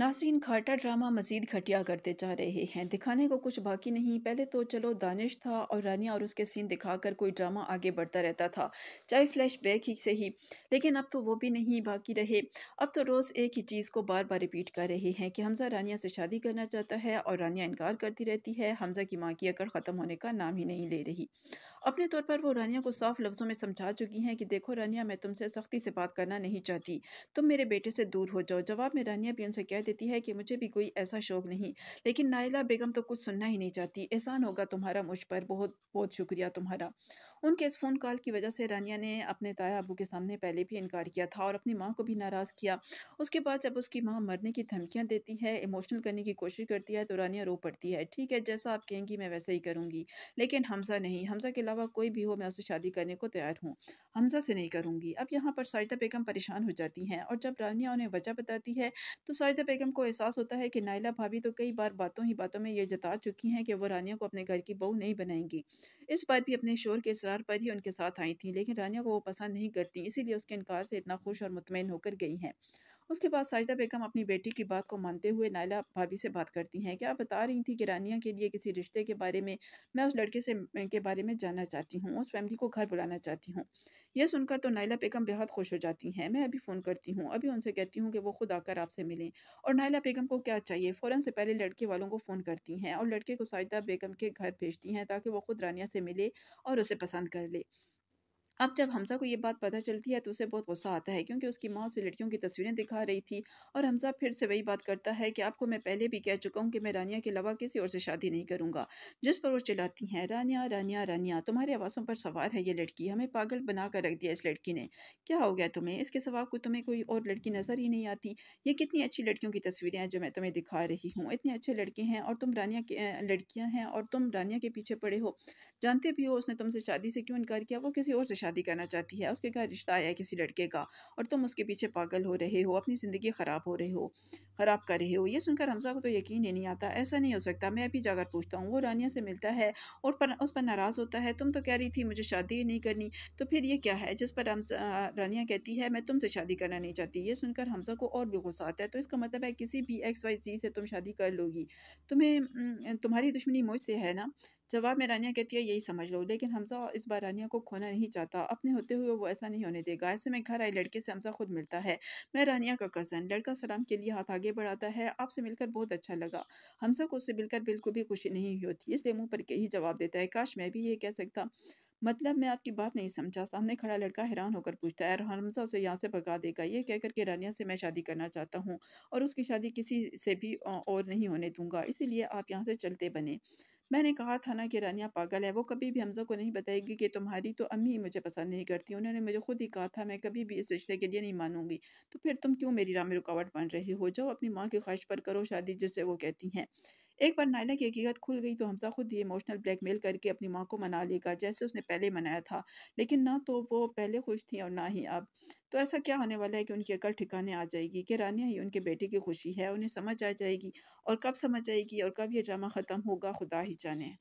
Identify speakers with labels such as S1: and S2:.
S1: नासरीन खाटा ड्रामा मज़ीद घटिया करते जा रहे हैं दिखाने को कुछ बाकी नहीं पहले तो चलो दानिश था और रानिया और उसके सीन दिखाकर कोई ड्रामा आगे बढ़ता रहता था चाहे फ्लैश बैक ही से ही लेकिन अब तो वो भी नहीं बाकी रहे अब तो रोज़ एक ही चीज़ को बार बार रिपीट कर रहे हैं कि हमज़ा रानिया से शादी करना चाहता है और रानिया इनकार करती रहती है हमज़ा की माँ की अकड़ ख़त्म होने का नाम ही नहीं ले रही अपने तौर पर वो रानिया को साफ लफ्ज़ों में समझा चुकी हैं कि देखो रानिया मैं तुमसे सख्ती से बात करना नहीं चाहती तुम मेरे बेटे से दूर हो जाओ जवाब में रानिया भी उनसे कह देती है कि मुझे भी कोई ऐसा शौक नहीं लेकिन नायला बेगम तो कुछ सुनना ही नहीं चाहती एहसान होगा तुम्हारा मुझ पर बहुत बहुत शुक्रिया तुम्हारा उनके इस फ़ोन कॉल की वजह से रानिया ने अपने ताया अबू के सामने पहले भी इनकार किया था और अपनी माँ को भी नाराज़ किया उसके बाद जब उसकी माँ मरने की धमकियाँ देती है इमोशनल करने की कोशिश करती है तो रानिया रो पड़ती है ठीक है जैसा आप कहेंगी मैं वैसे ही करूँगी लेकिन हमजा नहीं हमजा के अलावा कोई भी हो मैं उससे शादी करने को तैयार हूँ हमजा से नहीं करूँगी अब यहाँ पर सारिता बेगम परेशान हो जाती हैं और जब रानिया उन्हें वजह बताती है तो सारिता बेगम को एहसास होता है कि नायला भाभी तो कई बार बातों ही बातों में ये जता चुकी हैं कि वो रानिया को अपने घर की बहू नहीं बनाएंगी इस बार भी अपने शोर के इसरार पर ही उनके साथ आई थी लेकिन रानिया को वो पसंद नहीं करती इसीलिए उसके इनकार से इतना खुश और मुतमिन होकर गई हैं उसके बाद साजिदा बेगम अपनी बेटी की बात को मानते हुए नायला भाभी से बात करती हैं क्या आप बता रही थी कि रानिया के लिए किसी रिश्ते के बारे में मैं उस लड़के से के बारे में जानना चाहती हूँ उस फैमिली को घर बुलाना चाहती हूँ यह सुनकर तो नायला बेगम बेहद खुश हो जाती हैं मैं अभी फ़ोन करती हूँ अभी उनसे कहती हूँ कि वो खुद आकर आपसे मिलें और नायला बेगम को क्या चाहिए फ़ौरन से पहले लड़के वालों को फ़ोन करती हैं और लड़के को साजिदा बेगम के घर भेजती हैं ताकि वो खुद रानिया से मिले और उसे पसंद कर ले अब जब हमजा को ये बात पता चलती है तो उसे बहुत गुस्सा आता है क्योंकि उसकी माँ से लड़कियों की तस्वीरें दिखा रही थी और हमजा फिर से वही बात करता है कि आपको मैं पहले भी कह चुका हूँ कि मैं रानिया के अलावा किसी और से शादी नहीं करूँगा जिस पर वो चिल्लाती हैं रानिया रानिया रानिया तुम्हारी आवासों पर सवार है ये लड़की हमें पागल बना कर रख दिया इस लड़की ने क्या हो गया तुम्हें इसके सवाब को तुम्हें कोई और लड़की नज़र ही नहीं आती ये कितनी अच्छी लड़कियों की तस्वीरें हैं जो मैं तुम्हें दिखा रही हूँ इतने अच्छे लड़के हैं और तुम रानिया के लड़कियाँ हैं और तुम रानिया के पीछे पड़े हो जानते भी हो उसने तुमसे शादी से क्यों इनकार किया वो किसी और से शादी शादी करना चाहती है उसके घर रिश्ता आया है किसी लड़के का और तुम उसके पीछे पागल हो रहे हो अपनी ज़िंदगी ख़राब हो रहे हो ख़राब कर रहे हो ये सुनकर हमजा को तो यकीन ही नहीं आता ऐसा नहीं हो सकता मैं अभी जाकर पूछता हूँ वो रानिया से मिलता है और पर उस पर नाराज़ होता है तुम तो कह रही थी मुझे शादी ही नहीं करनी तो फिर ये क्या है जिस पर रानिया कहती है मैं तुमसे शादी करना नहीं चाहती ये सुनकर हमजा को और भी गुस्सा आता है तो इसका मतलब है किसी भी एक्स वाई सी से तुम शादी कर लोगी तुम्हें तुम्हारी दुश्मनी मुझसे है ना जवाब में रानिया कहती है यही समझ लो लेकिन हमजा इस बार रानिया को खोना नहीं चाहता अपने होते हुए वो ऐसा नहीं होने देगा ऐसे में घर आए लड़के से हमजा खुद मिलता है मैं रानिया का कज़न लड़का सलाम के लिए हाथ आगे बढ़ाता है आपसे मिलकर बहुत अच्छा लगा हमजा को उससे मिलकर बिल्कुल भी खुशी नहीं होती इसलिए मुँह पर यही जवाब देता है काश मैं भी ये कह सकता मतलब मैं आपकी बात नहीं समझा सामने खड़ा लड़का हैरान होकर पूछता है और हमजा उसे यहाँ से भगा देगा ये कहकर के रानिया से मैं शादी करना चाहता हूँ और उसकी शादी किसी से भी और नहीं होने दूंगा इसीलिए आप यहाँ से चलते बने मैंने कहा था ना कि रानिया पागल है वो कभी भी हमजा को नहीं बताएगी कि तुम्हारी तो अम्मी मुझे पसंद नहीं करती उन्होंने मुझे खुद ही कहा था मैं कभी भी इस रिश्ते के लिए नहीं मानूंगी तो फिर तुम क्यों मेरी राह में रुकावट बन रही हो जाओ अपनी माँ की ख्वाहिश पर करो शादी जिससे वो कहती हैं एक बार नायला की हकीकत खुल गई तो हमजा खुद ये इमोशनल ब्लैकमेल करके अपनी माँ को मना लेगा जैसे उसने पहले मनाया था लेकिन ना तो वो पहले खुश थी और ना ही अब तो ऐसा क्या होने वाला है कि उनकी अकल ठिकाने आ जाएगी कि रानिया ही उनके बेटे की खुशी है उन्हें समझ आ जाएगी और कब समझ आएगी और कब यह ड्रामा ख़त्म होगा खुदा ही जाने